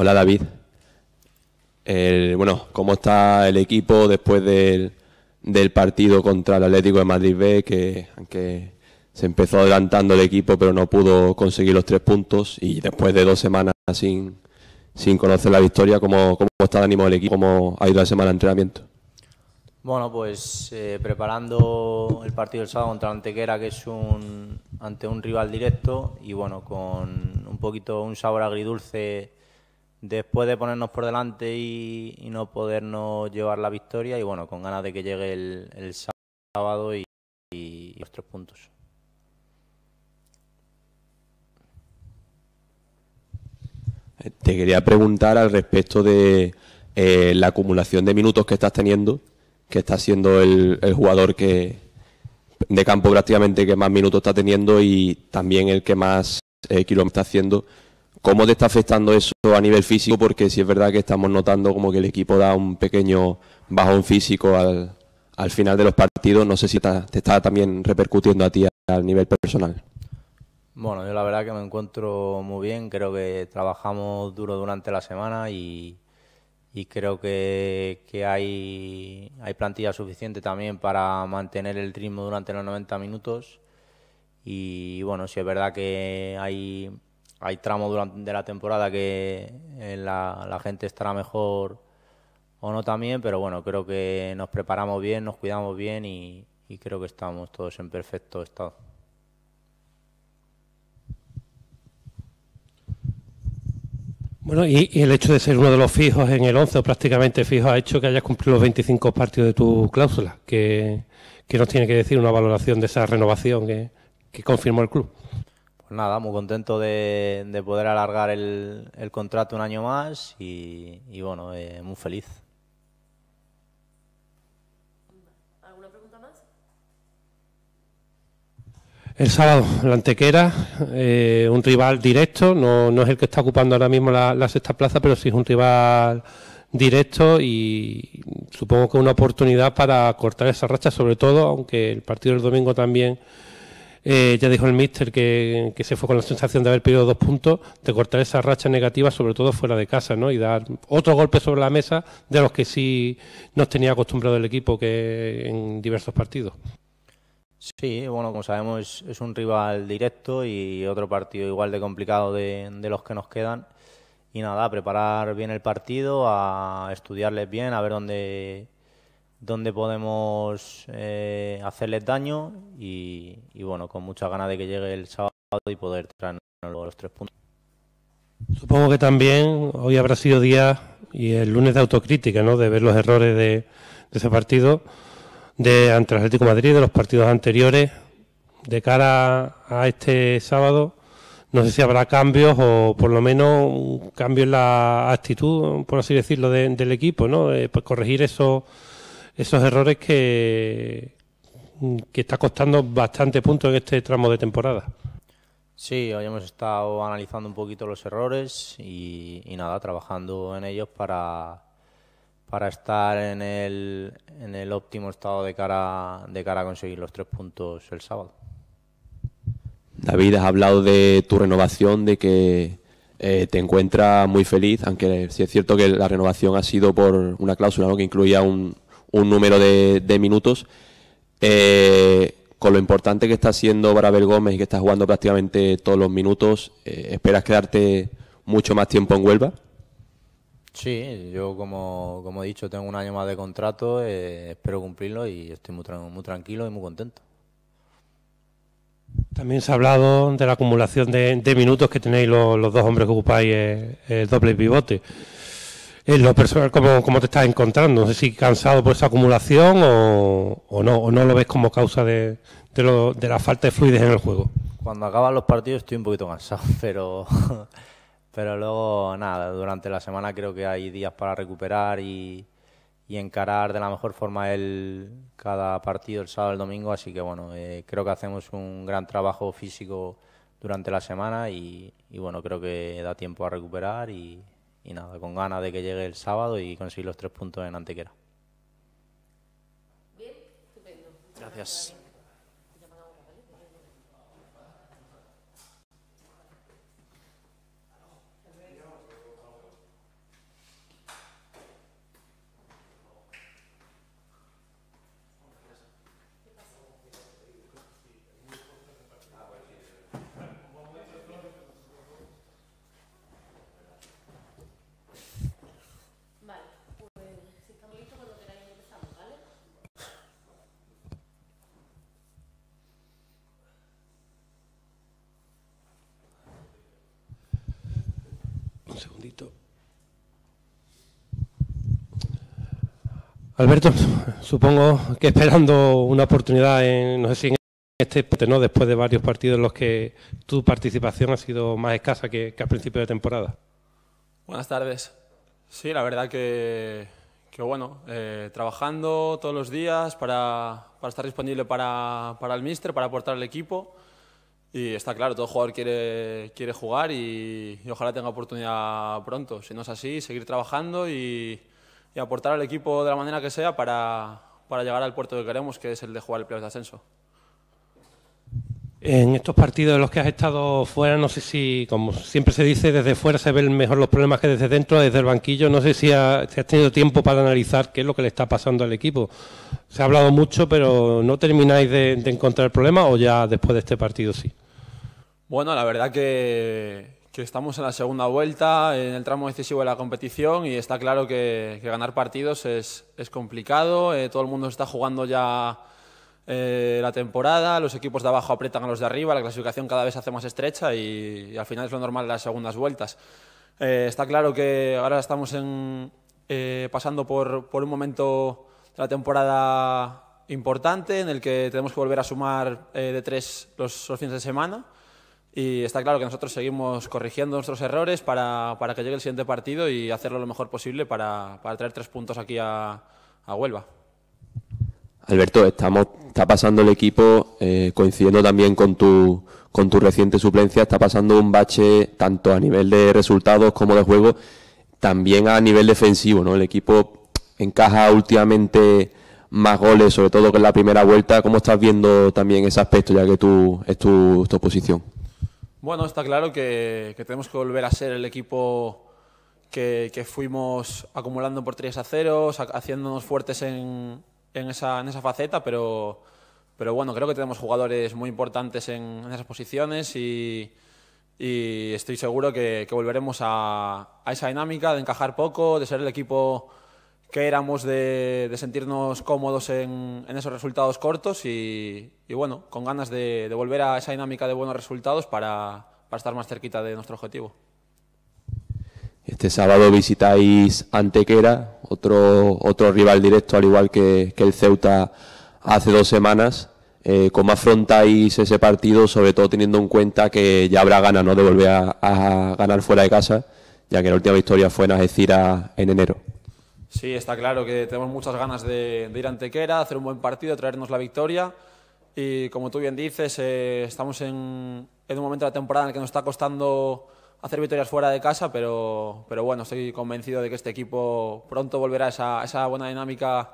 Hola David. bueno, ¿cómo está el equipo después del, del, partido contra el Atlético de Madrid B? Que, aunque se empezó adelantando el equipo, pero no pudo conseguir los tres puntos. Y después de dos semanas sin, sin conocer la victoria, ¿cómo, ¿cómo está el ánimo del equipo? ¿Cómo ha ido la semana de entrenamiento? Bueno, pues eh, preparando el partido del sábado contra Antequera, que es un, ante un rival directo, y bueno, con un poquito un sabor agridulce después de ponernos por delante y, no podernos llevar la victoria y bueno, con ganas de que llegue el, el sábado y, y, puntos. Te quería preguntar al respecto de eh, la acumulación de minutos que estás teniendo, que está siendo el, jugador que de campo prácticamente que más minutos está teniendo y también el que más eh, kilómetros está haciendo ¿Cómo te está afectando eso a nivel físico? Porque si es verdad que estamos notando como que el equipo da un pequeño bajón físico al, final de los partidos. No sé si te, está también repercutiendo a ti al nivel personal. Bueno, yo la verdad que me encuentro muy bien. Creo que trabajamos duro durante la semana y, creo que, hay, hay plantilla suficiente también para mantener el ritmo durante los 90 minutos. Y bueno, si es verdad que hay hay tramos durante la temporada que eh, la, gente estará mejor o no también, pero bueno, creo que nos preparamos bien, nos cuidamos bien y, creo que estamos todos en perfecto estado. Bueno, y, el hecho de ser uno de los fijos en el 11 o prácticamente fijo ha hecho que hayas cumplido los 25 partidos de tu cláusula. ¿Qué, nos tiene que decir una valoración de esa renovación que confirmó el club? Pues nada, muy contento de, poder alargar el, contrato un año más y, bueno, eh, muy feliz. ¿Alguna pregunta más? El sábado, la Antequera, eh, un rival directo, no, no, es el que está ocupando ahora mismo la, la sexta plaza, pero sí es un rival directo y supongo que una oportunidad para cortar esa racha, sobre todo, aunque el partido del domingo también eh, ya dijo el míster que, se fue con la sensación de haber perdido dos puntos, de cortar esa racha negativa, sobre todo fuera de casa, ¿no? Y dar otro golpe sobre la mesa de los que sí nos tenía acostumbrado el equipo que en diversos partidos. Sí, bueno, como sabemos es un rival directo y otro partido igual de complicado de, los que nos quedan. Y nada, preparar bien el partido, a estudiarles bien, a ver dónde donde podemos eh, hacerles daño y, bueno, con muchas ganas de que llegue el sábado y poder traernos los tres puntos. Supongo que también hoy habrá sido día y el lunes de autocrítica, ¿no? De ver los errores de, ese partido, de ante Atlético Madrid, de los partidos anteriores, de cara a este sábado. No sé si habrá cambios o por lo menos un cambio en la actitud, por así decirlo, del equipo, ¿no? Eh, pues, corregir eso esos errores que, que está costando bastante puntos en este tramo de temporada. Sí, hoy hemos estado analizando un poquito los errores y, nada, trabajando en ellos para, para estar en el, en el óptimo estado de cara, de cara a conseguir los tres puntos el sábado. David, has hablado de tu renovación, de que eh, te encuentras muy feliz, aunque sí es cierto que la renovación ha sido por una cláusula ¿no? que incluía un, un número de, minutos. Eh, con lo importante que está siendo Bravel Gómez y que está jugando prácticamente todos los minutos, eh, ¿esperas quedarte mucho más tiempo en Huelva? Sí, yo como, he dicho, tengo un año más de contrato, eh, espero cumplirlo y estoy muy, tranquilo y muy contento. También se ha hablado de la acumulación de, minutos que tenéis los, dos hombres que ocupáis el, el doble pivote en lo personal, ¿cómo, te estás encontrando? No sé si cansado por esa acumulación o, no, o no lo ves como causa de, la falta de fluidez en el juego. Cuando acaban los partidos estoy un poquito cansado, pero, pero luego, nada, durante la semana creo que hay días para recuperar y, encarar de la mejor forma el, cada partido, el sábado, y el domingo, así que bueno, eh, creo que hacemos un gran trabajo físico durante la semana y, y bueno, creo que da tiempo a recuperar y y nada, con ganas de que llegue el sábado y conseguir los tres puntos en Antequera. Bien, estupendo. Gracias. segundito. Alberto, supongo que esperando una oportunidad, en, no sé si en este pues, ¿no? después de varios partidos en los que tu participación ha sido más escasa que, que al principio de temporada. Buenas tardes. Sí, la verdad que, que bueno, eh, trabajando todos los días para, estar disponible para, para el míster, para aportar al equipo. Y está claro, todo jugador quiere, quiere jugar y, ojalá tenga oportunidad pronto. Si no es así, seguir trabajando y, aportar al equipo de la manera que sea para, llegar al puerto que queremos, que es el de jugar el playoff de ascenso. En estos partidos en los que has estado fuera, no sé si, como siempre se dice, desde fuera se ven mejor los problemas que desde dentro, desde el banquillo. No sé si, has tenido tiempo para analizar qué es lo que le está pasando al equipo. Se ha hablado mucho, pero ¿no termináis de, de encontrar problema o ya después de este partido sí? Bueno, la verdad que, estamos en la segunda vuelta, en el tramo decisivo de la competición y está claro que, ganar partidos es, complicado. Eh, todo el mundo está jugando ya eh, la temporada, los equipos de abajo aprietan a los de arriba, la clasificación cada vez se hace más estrecha y, al final es lo normal las segundas vueltas. Eh, está claro que ahora estamos en, eh, pasando por, un momento de la temporada importante en el que tenemos que volver a sumar de tres los, fines de semana y está claro que nosotros seguimos corrigiendo nuestros errores para, para que llegue el siguiente partido y hacerlo lo mejor posible para, para traer tres puntos aquí a Huelva. Alberto, estamos, está pasando el equipo, eh, coincidiendo también con tu, con tu reciente suplencia, está pasando un bache tanto a nivel de resultados como de juego, también a nivel defensivo, ¿no? El equipo encaja últimamente más goles, sobre todo que en la primera vuelta. ¿Cómo estás viendo también ese aspecto, ya que tú es tu, posición? Bueno, está claro que, tenemos que volver a ser el equipo que, que fuimos acumulando por 3 a 0, haciéndonos fuertes en, en esa, faceta, pero, pero bueno, creo que tenemos jugadores muy importantes en, esas posiciones y, estoy seguro que, volveremos a, esa dinámica de encajar poco, de ser el equipo que éramos, de, sentirnos cómodos en, esos resultados cortos y, bueno, con ganas de, volver a esa dinámica de buenos resultados para, para estar más cerquita de nuestro objetivo. Este sábado visitáis Antequera, otro, otro rival directo, al igual que, el Ceuta hace dos semanas. Eh, ¿Cómo afrontáis ese partido, sobre todo teniendo en cuenta que ya habrá ganas ¿no? de volver a, ganar fuera de casa, ya que la última victoria fue en Algeciras en enero? Sí, está claro que tenemos muchas ganas de, ir a Antequera, hacer un buen partido, traernos la victoria. Y como tú bien dices, eh, estamos en, en, un momento de la temporada en el que nos está costando hacer victorias fuera de casa, pero, pero bueno, estoy convencido de que este equipo pronto volverá a esa, esa buena dinámica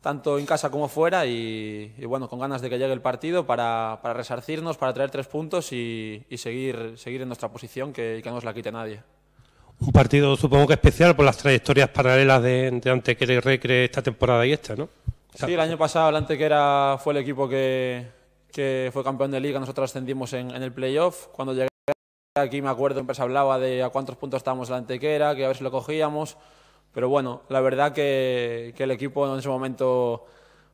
tanto en casa como fuera y, bueno, con ganas de que llegue el partido para, resarcirnos, para traer tres puntos y, seguir, seguir en nuestra posición que, que no nos la quite nadie. Un partido supongo que especial por las trayectorias paralelas de, de Antequera y Recre esta temporada y esta, ¿no? Sí, el año pasado el Antequera fue el equipo que, que fue campeón de liga, nosotros ascendimos en, el playoff. Cuando Aquí me acuerdo, que pues, se hablaba de a cuántos puntos estábamos la antequera, que a ver si lo cogíamos. Pero bueno, la verdad que, el equipo en ese momento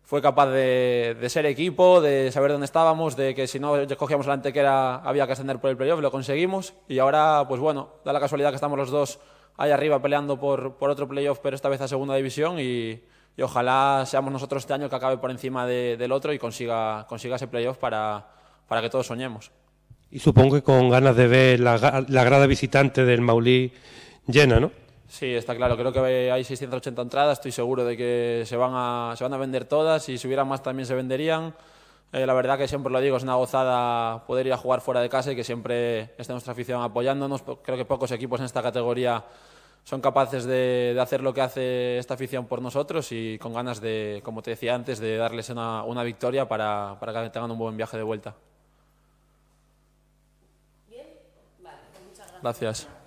fue capaz de, ser equipo, de saber dónde estábamos, de que si no cogíamos la antequera había que ascender por el playoff, lo conseguimos. Y ahora, pues bueno, da la casualidad que estamos los dos ahí arriba peleando por, otro playoff, pero esta vez a segunda división. Y, ojalá seamos nosotros este año que acabe por encima del otro y consiga, consiga ese playoff para, para que todos soñemos y supongo que con ganas de ver la, grada visitante del Maulí llena, ¿no? Sí, está claro. Creo que hay 680 entradas. Estoy seguro de que se van a, se van a vender todas. Y Si hubiera más también se venderían. Eh, la verdad que siempre lo digo, es una gozada poder ir a jugar fuera de casa y que siempre esté nuestra afición apoyándonos. Creo que pocos equipos en esta categoría son capaces de, hacer lo que hace esta afición por nosotros y con ganas de, como te decía antes, de darles una, una victoria para, para que tengan un buen viaje de vuelta. Gracias.